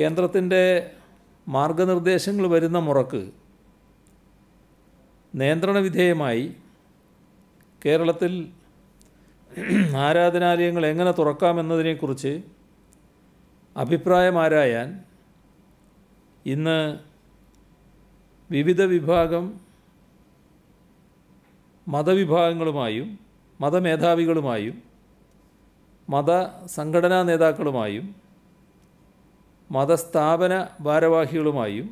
കേന്ദ്രത്തിൻ്റെ മാർഗനിർദ്ദേശങ്ങൾ വരുന്ന മുറക്ക് നിയന്ത്രണ വിധേയമായി കേരളത്തിൽ ആരാധനാലയങ്ങൾ എങ്ങനെ തുറക്കാമെന്നതിനെക്കുറിച്ച് അഭിപ്രായമാരായാൻ ഇന്ന് വിവിധ വിഭാഗം മതവിഭാഗങ്ങളുമായും മതമേധാവികളുമായും മത സംഘടനാ നേതാക്കളുമായും മതസ്ഥാപന ഭാരവാഹികളുമായും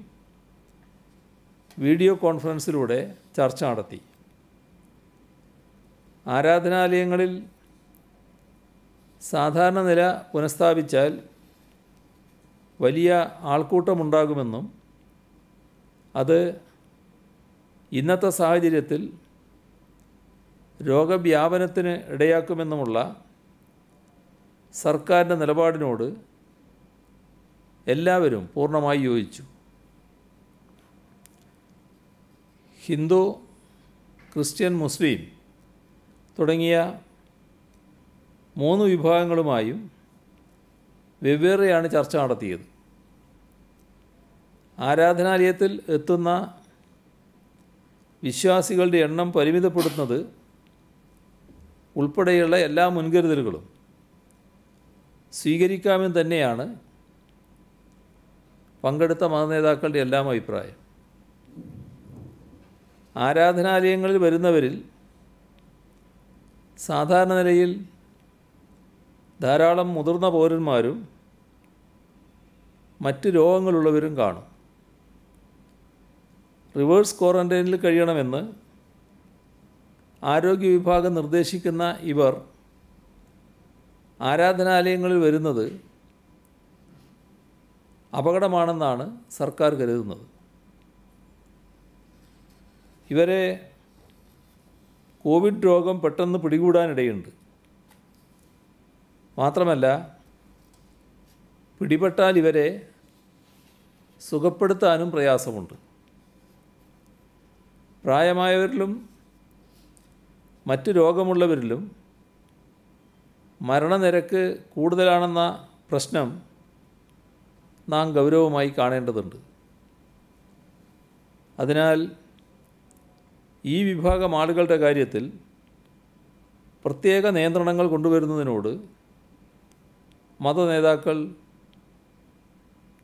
വീഡിയോ കോൺഫറൻസിലൂടെ ചർച്ച നടത്തി ആരാധനാലയങ്ങളിൽ സാധാരണ നില പുനഃസ്ഥാപിച്ചാൽ വലിയ ആൾക്കൂട്ടമുണ്ടാകുമെന്നും അത് ഇന്നത്തെ സാഹചര്യത്തിൽ രോഗവ്യാപനത്തിന് ഇടയാക്കുമെന്നുമുള്ള സർക്കാരിൻ്റെ നിലപാടിനോട് എല്ലാവരും പൂർണ്ണമായി യോജിച്ചു ഹിന്ദു ക്രിസ്ത്യൻ മുസ്ലിം തുടങ്ങിയ മൂന്ന് വിഭാഗങ്ങളുമായും വെവ്വേറെയാണ് ചർച്ച നടത്തിയത് ആരാധനാലയത്തിൽ എത്തുന്ന വിശ്വാസികളുടെ എണ്ണം പരിമിതപ്പെടുത്തുന്നത് ഉൾപ്പെടെയുള്ള എല്ലാ മുൻകരുതലുകളും സ്വീകരിക്കാമെന്ന് തന്നെയാണ് പങ്കെടുത്ത മതനേതാക്കളുടെ എല്ലാം അഭിപ്രായം ആരാധനാലയങ്ങളിൽ വരുന്നവരിൽ സാധാരണ നിലയിൽ ധാരാളം മുതിർന്ന പൗരന്മാരും മറ്റ് രോഗങ്ങളുള്ളവരും കാണും റിവേഴ്സ് ക്വാറൻറ്റൈനിൽ കഴിയണമെന്ന് ആരോഗ്യ വിഭാഗം നിർദ്ദേശിക്കുന്ന ഇവർ ആരാധനാലയങ്ങളിൽ വരുന്നത് അപകടമാണെന്നാണ് സർക്കാർ കരുതുന്നത് ഇവരെ കോവിഡ് രോഗം പെട്ടെന്ന് പിടികൂടാനിടയുണ്ട് മാത്രമല്ല പിടിപെട്ടാൽ ഇവരെ സുഖപ്പെടുത്താനും പ്രയാസമുണ്ട് പ്രായമായവരിലും മറ്റ് രോഗമുള്ളവരിലും മരണനിരക്ക് കൂടുതലാണെന്ന പ്രശ്നം നാം ഗൗരവമായി കാണേണ്ടതുണ്ട് അതിനാൽ ഈ വിഭാഗം ആളുകളുടെ കാര്യത്തിൽ പ്രത്യേക നിയന്ത്രണങ്ങൾ കൊണ്ടുവരുന്നതിനോട് മത നേതാക്കൾ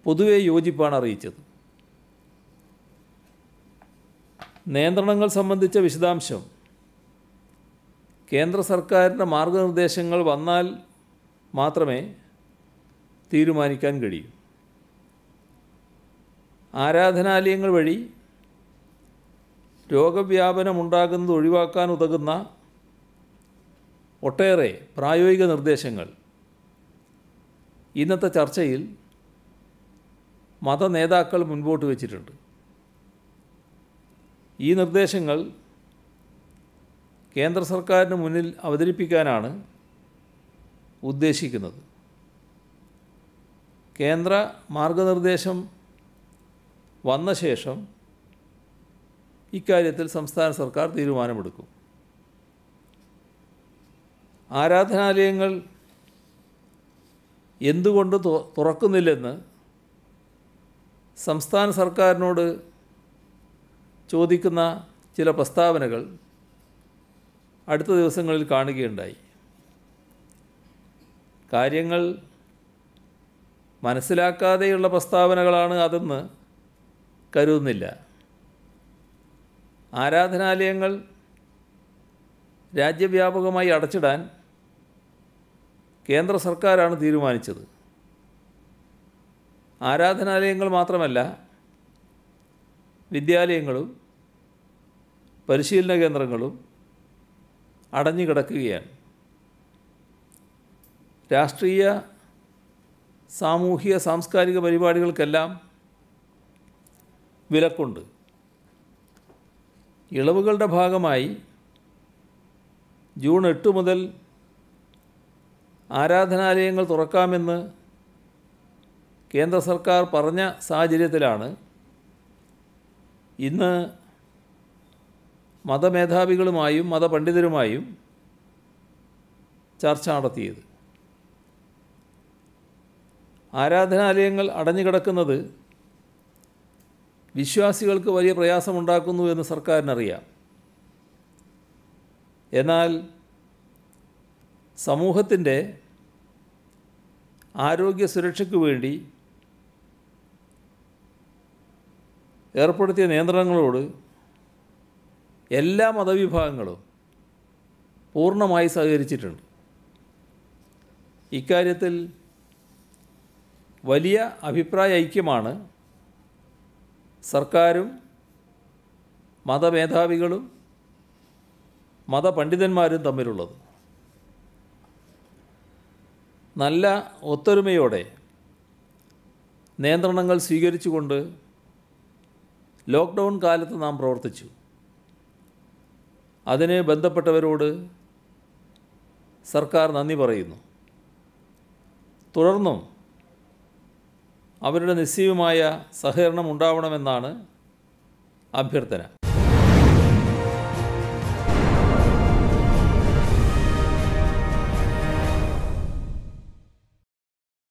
പൊതുവെ യോജിപ്പാണ് അറിയിച്ചത് നിയന്ത്രണങ്ങൾ സംബന്ധിച്ച വിശദാംശം കേന്ദ്ര സർക്കാരിൻ്റെ മാർഗനിർദ്ദേശങ്ങൾ വന്നാൽ മാത്രമേ തീരുമാനിക്കാൻ കഴിയൂ ആരാധനാലയങ്ങൾ വഴി രോഗവ്യാപനമുണ്ടാകുന്നത് ഒഴിവാക്കാൻ ഉതകുന്ന ഒട്ടേറെ പ്രായോഗിക നിർദ്ദേശങ്ങൾ ഇന്നത്തെ ചർച്ചയിൽ മത നേതാക്കൾ മുൻപോട്ട് വച്ചിട്ടുണ്ട് ഈ നിർദ്ദേശങ്ങൾ കേന്ദ്ര സർക്കാരിന് മുന്നിൽ അവതരിപ്പിക്കാനാണ് ഉദ്ദേശിക്കുന്നത് കേന്ദ്ര മാർഗനിർദ്ദേശം വന്ന ശേഷം ഇക്കാര്യത്തിൽ സംസ്ഥാന സർക്കാർ തീരുമാനമെടുക്കും ആരാധനാലയങ്ങൾ എന്തുകൊണ്ട് തുറക്കുന്നില്ലെന്ന് സംസ്ഥാന സർക്കാരിനോട് ചോദിക്കുന്ന ചില പ്രസ്താവനകൾ അടുത്ത ദിവസങ്ങളിൽ കാണുകയുണ്ടായി കാര്യങ്ങൾ മനസ്സിലാക്കാതെയുള്ള പ്രസ്താവനകളാണ് അതെന്ന് കരുതുന്നില്ല ആരാധനാലയങ്ങൾ രാജ്യവ്യാപകമായി അടച്ചിടാൻ കേന്ദ്ര സർക്കാരാണ് തീരുമാനിച്ചത് ആരാധനാലയങ്ങൾ മാത്രമല്ല വിദ്യാലയങ്ങളും പരിശീലന കേന്ദ്രങ്ങളും അടഞ്ഞു കിടക്കുകയാണ് രാഷ്ട്രീയ സാമൂഹിക സാംസ്കാരിക പരിപാടികൾക്കെല്ലാം വിലക്കുണ്ട് ഇളവുകളുടെ ഭാഗമായി ജൂൺ എട്ട് മുതൽ ആരാധനാലയങ്ങൾ തുറക്കാമെന്ന് കേന്ദ്ര സർക്കാർ പറഞ്ഞ സാഹചര്യത്തിലാണ് ഇന്ന് മതമേധാവികളുമായും മതപണ്ഡിതരുമായും ചർച്ച നടത്തിയത് ആരാധനാലയങ്ങൾ അടഞ്ഞുകിടക്കുന്നത് വിശ്വാസികൾക്ക് വലിയ പ്രയാസമുണ്ടാക്കുന്നു എന്ന് സർക്കാരിനറിയാം എന്നാൽ സമൂഹത്തിൻ്റെ ആരോഗ്യ സുരക്ഷയ്ക്ക് വേണ്ടി ഏർപ്പെടുത്തിയ നിയന്ത്രണങ്ങളോട് എല്ലാ മതവിഭാഗങ്ങളും പൂർണ്ണമായി സഹകരിച്ചിട്ടുണ്ട് ഇക്കാര്യത്തിൽ വലിയ അഭിപ്രായ ഐക്യമാണ് സർക്കാരും മതമേധാവികളും മതപണ്ഡിതന്മാരും തമ്മിലുള്ളത് നല്ല ഒത്തൊരുമയോടെ നിയന്ത്രണങ്ങൾ സ്വീകരിച്ചുകൊണ്ട് ലോക്ക്ഡൗൺ കാലത്ത് നാം പ്രവർത്തിച്ചു അതിന് ബന്ധപ്പെട്ടവരോട് സർക്കാർ നന്ദി പറയുന്നു തുടർന്നും അവരുടെ നിസ്സീവമായ സഹകരണം ഉണ്ടാവണമെന്നാണ് അഭ്യർത്ഥന